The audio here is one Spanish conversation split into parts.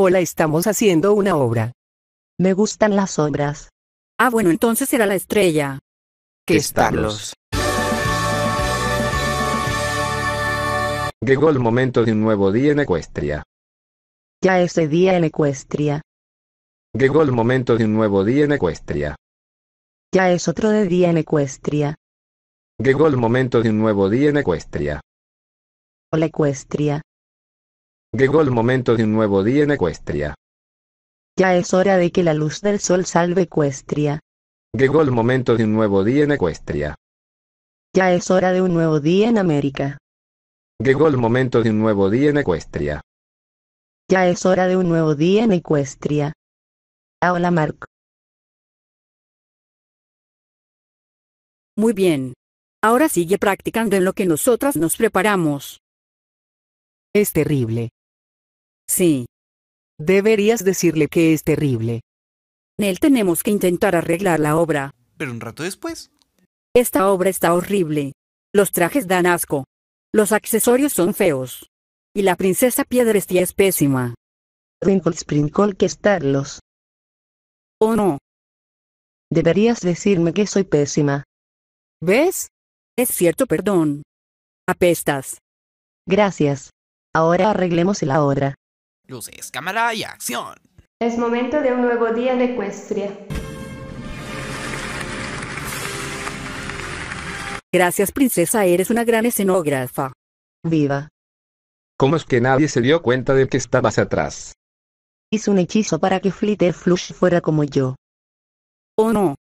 Hola, estamos haciendo una obra. Me gustan las obras. Ah, bueno, entonces será la estrella. Qué estarlos. Llegó el momento de un nuevo día en Ecuestria. Ya es ese día en Ecuestria. Llegó el momento de un nuevo día en Ecuestria. Ya es otro de día en Ecuestria. Llegó el momento de un nuevo día en Ecuestria. Hola Ecuestria. Llegó el momento de un nuevo día en Ecuestria. Ya es hora de que la luz del sol salve Ecuestria. Llegó el momento de un nuevo día en Ecuestria. Ya es hora de un nuevo día en América. Llegó el momento de un nuevo día en Ecuestria. Ya es hora de un nuevo día en Ecuestria. Hola Mark. Muy bien. Ahora sigue practicando en lo que nosotras nos preparamos. Es terrible. Sí. Deberías decirle que es terrible. Nel, tenemos que intentar arreglar la obra. Pero un rato después. Esta obra está horrible. Los trajes dan asco. Los accesorios son feos. Y la princesa Piedrestia es pésima. Sprinkle Sprinkle que estarlos. ¿O oh, no? Deberías decirme que soy pésima. ¿Ves? Es cierto, perdón. Apestas. Gracias. Ahora arreglemos la obra. Luces, cámara y acción. Es momento de un nuevo día de ecuestria. Gracias princesa, eres una gran escenógrafa. Viva. ¿Cómo es que nadie se dio cuenta de que estabas atrás? Hice un hechizo para que Flitter Flush fuera como yo. ¿O no?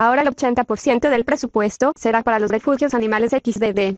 Ahora el 80% del presupuesto será para los refugios animales XDD.